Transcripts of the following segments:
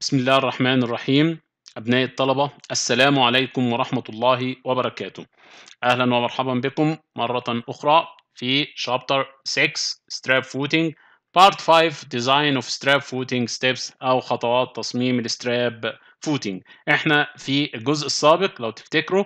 بسم الله الرحمن الرحيم أبناء الطلبة السلام عليكم ورحمة الله وبركاته أهلا ومرحبا بكم مرة أخرى في شابتر 6 Strap Footing Part 5 Design of Strap Footing Steps أو خطوات تصميم الستراب فوتينج احنا في الجزء السابق لو تفتكروا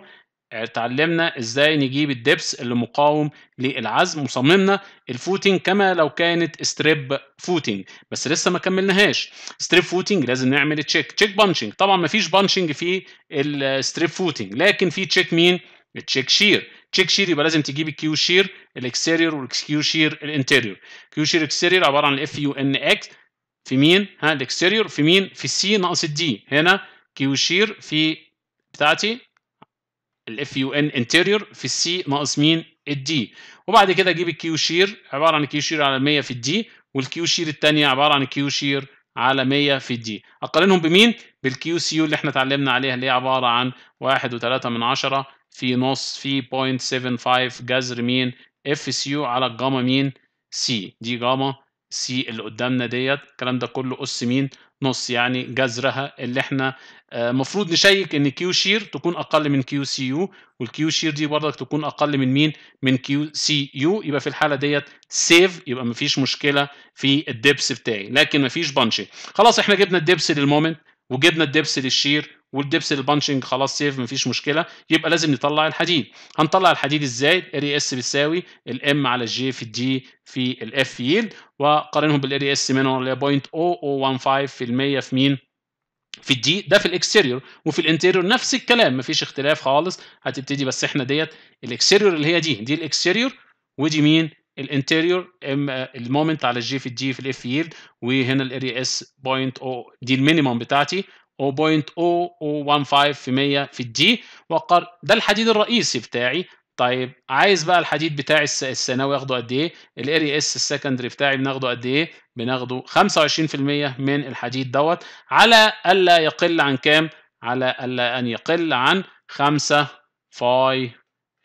اتعلمنا ازاي نجيب الدبس اللي مقاوم للعزم وصممنا الفوتنج كما لو كانت ستريب فوتنج بس لسه ما كملناهاش ستريب فوتنج لازم نعمل تشيك تشيك بانشنج طبعا ما فيش بانشنج في الستريب فوتنج لكن في تشيك مين تشيك شير تشيك شير يبقى لازم تجيب الكيو شير الاكسيرير والكيو شير الانتيريور كيو شير اكسيرير عباره عن اف يو ان اكس في مين ها الاكسيرير في مين في السي ناقص الدي هنا كيو شير في بتاعتي الاف يو ان انتيريور في السي ناقص مين الدي وبعد كده اجيب الكيو شير عباره عن كيو شير على 100 في الدي والكيو شير الثانيه عباره عن كيو شير على 100 في الدي اقارنهم بمين بالكيو سيو اللي احنا اتعلمنا عليها اللي هي عباره عن 1.3 من 10 في نص في 0.75 جذر مين اف سيو على الجاما مين سي دي جاما سي اللي قدامنا ديت الكلام ده كله اس مين نص يعني جذرها اللي احنا المفروض آه، نشيك ان كيو شير تكون اقل من كيو سي يو والكيو شير دي برضك تكون اقل من مين من كيو سي يو يبقى في الحاله ديت سيف يبقى مفيش مشكله في الدبس بتاعي لكن مفيش بانشنج خلاص احنا جبنا الدبس للمومنت وجبنا الدبس للشير والدبس البانشنج خلاص سيف مفيش مشكله يبقى لازم نطلع الحديد هنطلع الحديد ازاي الاري اس بتساوي الام على الجي في الدي في الاف يلد وقارنهم بالاري اس مينور اللي هي 0.0015% في مين في الدي ده في الاكستيريور وفي الانتيريور نفس الكلام مفيش اختلاف خالص هتبتدي بس احنا ديت الاكستيريور اللي هي دي دي الاكستيريور ودي مين الانتيريور المومنت على الجي في الدي في الاف يلد وهنا الاري اس بوينت او دي المينيمم بتاعتي 0.0015 في 100 في الدي وقر ده الحديد الرئيسي بتاعي طيب عايز بقى الحديد بتاعي الثانوي اخده قد ايه الاري اس السكندري بتاعي بناخده قد ايه بناخده 25% من الحديد دوت على الا يقل عن كام على الا ان يقل عن 5 فاي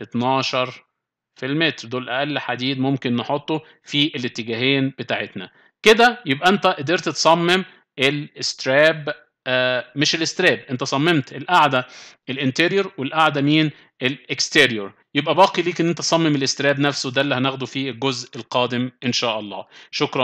12 في المتر دول اقل حديد ممكن نحطه في الاتجاهين بتاعتنا كده يبقى انت قدرت تصمم الستراب آه، مش الاستراب انت صممت القاعده الانتيريور والقاعده مين الاكستيريور يبقى باقي ليك ان انت تصمم الاستراب نفسه ده اللي هناخده في الجزء القادم ان شاء الله شكرا